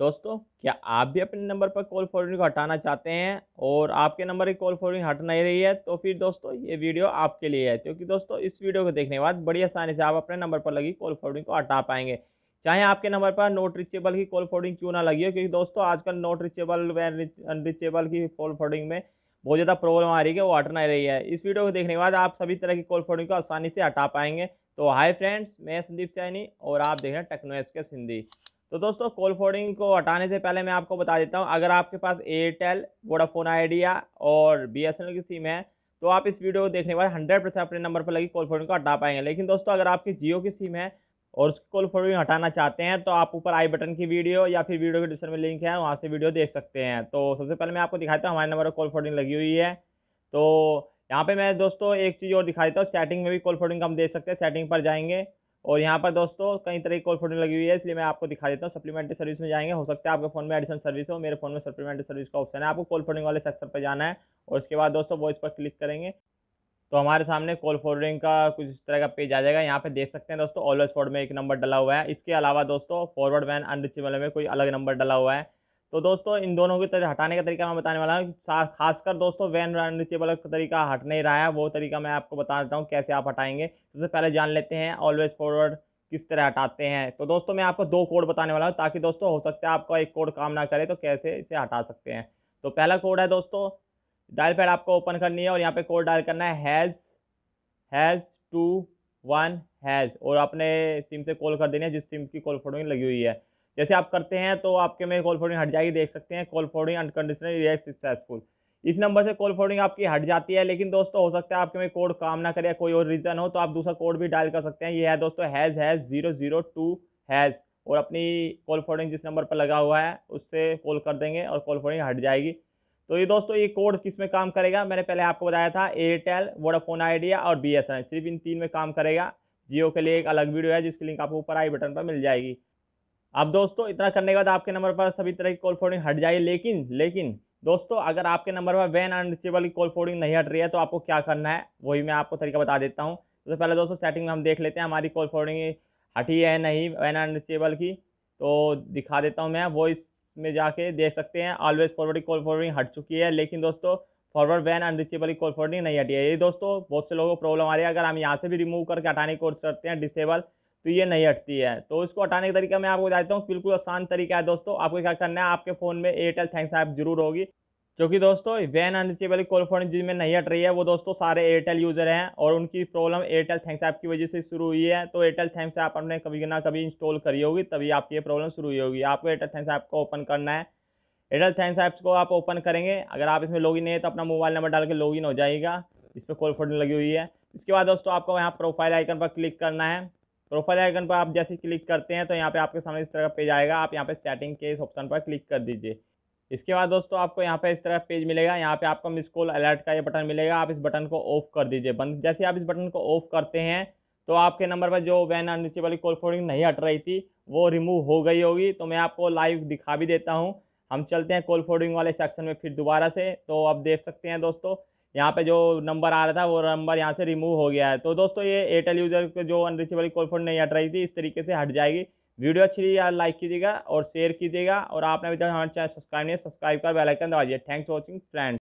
दोस्तों क्या आप भी अपने नंबर पर कॉल फॉरवर्डिंग को हटाना चाहते हैं और आपके नंबर की कॉल फॉरवर्डिंग हट नहीं रही है तो फिर दोस्तों ये वीडियो आपके लिए है क्योंकि दोस्तों इस वीडियो को देखने के बाद बड़ी आसानी से आप अपने नंबर पर लगी कॉल फॉरवर्डिंग को हटा पाएंगे चाहे आपके नंबर पर नोट रिचेबल की कॉल फॉरवर्डिंग क्यों ना लगी हो क्योंकि दोस्तों आजकल नोट रिचेबल व अनरिचेबल की कॉल फॉरवर्डिंग में बहुत ज़्यादा प्रॉब्लम आ रही है वो हट नहीं रही है इस वीडियो को देखने के बाद आप सभी तरह की कॉल फॉरवर्डिंग को आसानी से हटा पाएंगे तो हाय फ्रेंड्स मैं संदीप सैनी और आप देख रहे हैं टेक्नोएस के सिंधी तो दोस्तों कॉल फोर्डिंग को हटाने से पहले मैं आपको बता देता हूँ अगर आपके पास एयरटेल वोडाफोन आइडिया और बी की सिम है तो आप इस वीडियो को देखने के बाद हंड्रेड परसेंट अपने नंबर पर लगी कॉल फोर्डिंग को हटा पाएंगे लेकिन दोस्तों अगर आपकी जियो की सिम है और उसकी कॉल फोर्डिंग हटाना चाहते हैं तो आप ऊपर आई बटन की वीडियो या फिर वीडियो के डिस्क्रिप्शन में लिंक है वहाँ से वीडियो देख सकते हैं तो सबसे पहले मैं आपको दिखाता हूँ हमारे नंबर पर कॉल फोर्डिंग लगी हुई है तो यहाँ पर मैं दोस्तों एक चीज़ और दिखा देता हूँ सेटिंग में भी कॉल फोर्डिंग हम देख सकते हैं सेटिंग पर जाएंगे और यहाँ पर दोस्तों कई तरह की कॉल फोटो लगी हुई है इसलिए मैं आपको दिखा देता हूँ सप्लीमेंट्री सर्विस में जाएंगे हो सकता है आपके फोन में एडिशन सर्विस हो मेरे फोन में सप्लीमेंट्री सर्विस का ऑप्शन है आपको कॉल फोर्डिंग वाले सेक्शन पर जाना है और उसके बाद दोस्तों वॉइस पर क्लिक करेंगे तो हमारे सामने कॉल फोर्डिंग का कुछ इस तरह का पेज आ जाएगा यहाँ पे देख सकते हैं दोस्तों ऑलवेज फोर्ड में एक नंबर डला हुआ है इसके अलावा दोस्तों फॉरवर्ड वैन अनरिचेबल में कोई अलग नंबर डला हुआ है तो दोस्तों इन दोनों तरह हटाने का तरीका मैं बताने वाला हूँ खासकर दोस्तों वैन अनरीचेबल का तरीका हट नहीं रहा है वो तरीका मैं आपको बता देता हूँ कैसे आप हटाएंगे सबसे तो पहले जान लेते हैं ऑलवेज फॉरवर्ड किस तरह हटाते हैं तो दोस्तों मैं आपको दो कोड बताने वाला हूँ ताकि दोस्तों हो सकता है आपका एक कोड काम ना करे तो कैसे इसे हटा सकते हैं तो पहला कोड है दोस्तों डायल पैड आपको ओपन करनी है और यहाँ पे कोड डायल करना hash hash two one hash और आपने सिम से कॉल कर देनी है जिस सिम की कॉल फोटो लगी हुई है जैसे आप करते हैं तो आपके में कॉल फॉरवर्डिंग हट जाएगी देख सकते हैं कॉल फोर्डिंग अनकंडीशनल सक्सेसफुल इस नंबर से कॉल फोर्डिंग आपकी हट जाती है लेकिन दोस्तों हो सकता है आपके में कोड काम ना करे कोई और रीज़न हो तो आप दूसरा कोड भी डायल कर सकते हैं ये है दोस्तों hash hash zero zero two hash और अपनी कॉल फोर्डिंग जिस नंबर पर लगा हुआ है उससे कॉल कर देंगे और कॉल फोर्डिंग हट जाएगी तो ये दोस्तों ये कोड किस में काम करेगा मैंने पहले आपको बताया था एयरटेल वोडाफोन आइडिया और बी सिर्फ इन तीन में काम करेगा जियो के लिए एक अलग वीडियो है जिसकी लिंक आपको ऊपर आई बटन पर मिल जाएगी अब दोस्तों इतना करने के बाद आपके नंबर पर सभी तरह की कॉल फोर्डिंग हट जाएगी लेकिन लेकिन दोस्तों अगर आपके नंबर पर वैन अनरीचेबल की कॉल फोर्डिंग नहीं हट रही है तो आपको क्या करना है वही मैं आपको तरीका बता देता हूँ सबसे तो पहले दोस्तों सेटिंग में हम देख लेते हैं हमारी कॉल फोर्डिंग हटी है नहीं वैन अनरीचेबल की तो दिखा देता हूँ मैं वो इसमें जाके देख सकते हैं ऑलवेज फॉरवर्ड की कॉल फोर्डिंग हट चुकी है लेकिन दोस्तों फॉरवर्ड वैन रिचेबल की कॉल फोर्डिंग नहीं हटी है ये दोस्तों बहुत से लोगों को प्रॉब्लम आ रही है अगर हम यहाँ से भी रिमूव करके हटाने की कोशिश करते हैं डिसेबल तो ये नहीं हटती है तो इसको हटाने का तरीका मैं आपको बताता हूँ बिल्कुल आसान तरीका है दोस्तों आपको क्या करना है आपके फ़ोन में एयरटेल थैंक्स ऐप जरूर होगी क्योंकि दोस्तों वैन अनरीचेबल कॉल फोन जिनमें नहीं हट रही है वो दोस्तों सारे एयरटेल यूज़र हैं और उनकी प्रॉब्लम एयरटेल थैंक्स ऐप की वजह से शुरू हुई है तो एयरटेल थैंक्स ऐप आपने कभी ना कभी इंस्टॉल करी होगी तभी आपकी ये प्रॉब्लम शुरू हुई होगी आपको एयरटेल थैंक्स ऐप को ओपन करना है एयरटेल थैंक्स ऐप्स को आप ओपन करेंगे अगर आप इसमें लॉगिन है तो अपना मोबाइल नंबर डाल के लॉगिन हो जाएगा इस पर कॉल फोन लगी हुई है इसके बाद दोस्तों आपको यहाँ प्रोफाइल आइकन पर क्लिक करना है प्रोफाइल आइकन पर आप जैसे क्लिक करते हैं तो यहाँ पे आपके सामने इस तरह का पेज आएगा आप यहाँ पे सेटिंग के इस ऑप्शन पर क्लिक कर दीजिए इसके बाद दोस्तों आपको यहाँ पे इस तरह पेज मिलेगा यहाँ पे आपको मिस कॉल अलर्ट का ये बटन मिलेगा आप इस बटन को ऑफ कर दीजिए बंद जैसे आप इस बटन को ऑफ करते हैं तो आपके नंबर पर जो वैन अनरीची वाली कॉल फोर्डिंग नहीं हट रही थी वो रिमूव हो गई होगी तो मैं आपको लाइव दिखा भी देता हूँ हम चलते हैं कॉल फोर्डिंग वाले सेक्शन में फिर दोबारा से तो आप देख सकते हैं दोस्तों यहाँ पे जो नंबर आ रहा था वो नंबर यहाँ से रिमूव हो गया है तो दोस्तों ये एयरटेल यूज़र को जो अनरिचेबल कॉल फोन नहीं हट रही थी इस तरीके से हट जाएगी वीडियो अच्छी लगी यार लाइक कीजिएगा और शेयर कीजिएगा और आपने अभी तक हमारे चैनल सब्सक्राइब नहीं सब्सक्राइब कर बेलाइकन दवाइए दिए थैंक्स फॉर वॉचिंग फ्रेंड